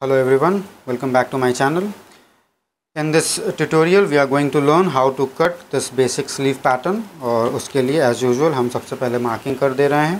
hello everyone welcome back to my channel in this tutorial we are going to learn how to cut this basic sleeve pattern और uske liye as usual hum sabse pehle marking kar de rahe hain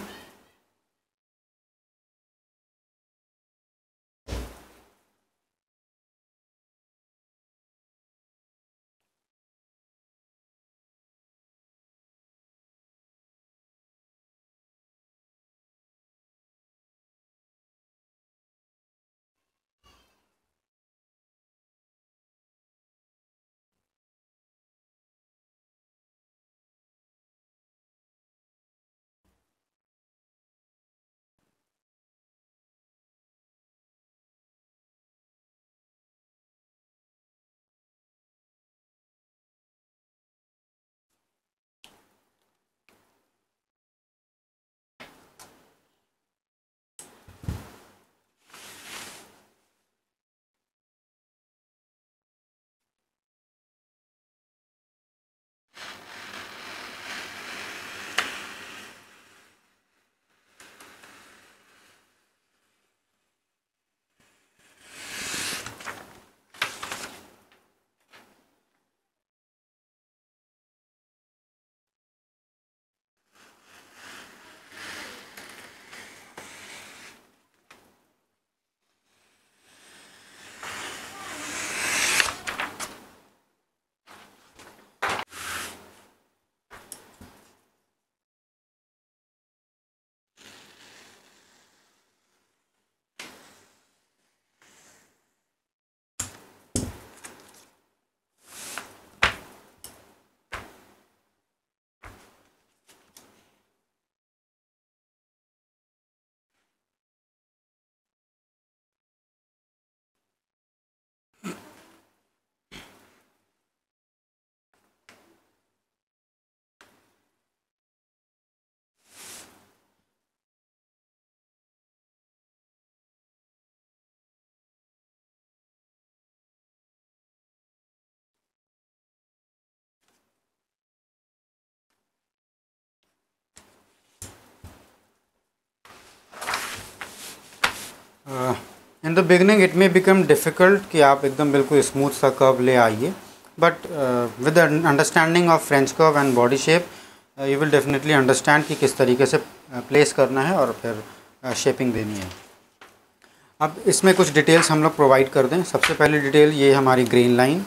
in the beginning it may become difficult कि आप एकदम बिल्कुल smooth सा curve ले आइए but with understanding of French curve and body shape you will definitely understand कि किस तरीके से प्लेस uh, करना है और फिर शेपिंग uh, देनी है अब इसमें कुछ डिटेल्स हम लोग प्रोवाइड कर दें सबसे पहले डिटेल ये हमारी green line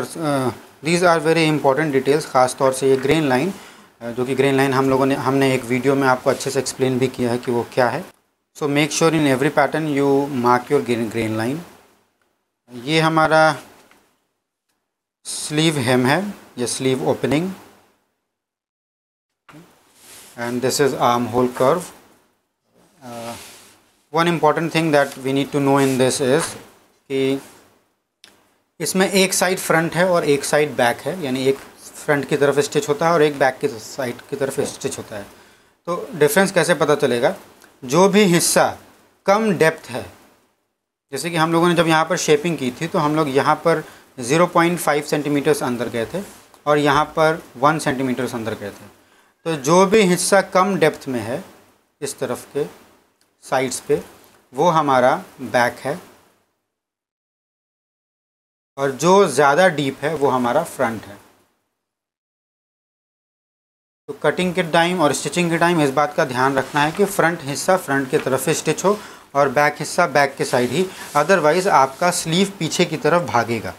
these are very important details ख़ास तौर से ये ग्रेन लाइन uh, जो कि ग्रेन लाइन हम लोगों ने हमने एक वीडियो में आपको अच्छे से एक्सप्लेन भी किया है कि वो क्या है so make sure in every pattern you mark your grain line ये हमारा स्लीव हेम है ये sleeve opening and this is arm hole curve one important thing that we need to know in this is कि इसमें एक side front है और एक साइड बैक है यानी एक फ्रंट की तरफ स्टिच होता है और एक बैक की साइड की तरफ स्टिच होता है तो डिफरेंस कैसे पता चलेगा जो भी हिस्सा कम डेप्थ है जैसे कि हम लोगों ने जब यहाँ पर शेपिंग की थी तो हम लोग यहाँ पर 0.5 सेंटीमीटर्स अंदर गए थे और यहाँ पर 1 सेंटीमीटर्स अंदर गए थे तो जो भी हिस्सा कम डेप्थ में है इस तरफ के साइड्स पे वो हमारा बैक है और जो ज़्यादा डीप है वो हमारा फ्रंट है तो कटिंग के टाइम और स्टिचिंग के टाइम इस बात का ध्यान रखना है कि फ्रंट हिस्सा फ्रंट की तरफ ही स्टिच हो और बैक हिस्सा बैक के साइड ही अदरवाइज़ आपका स्लीव पीछे की तरफ भागेगा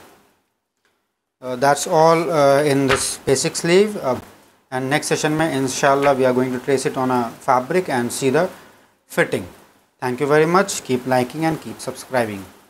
that's all in this basic sleeve and next session में in we are going to trace it on a fabric and see the fitting thank you very much keep liking and keep subscribing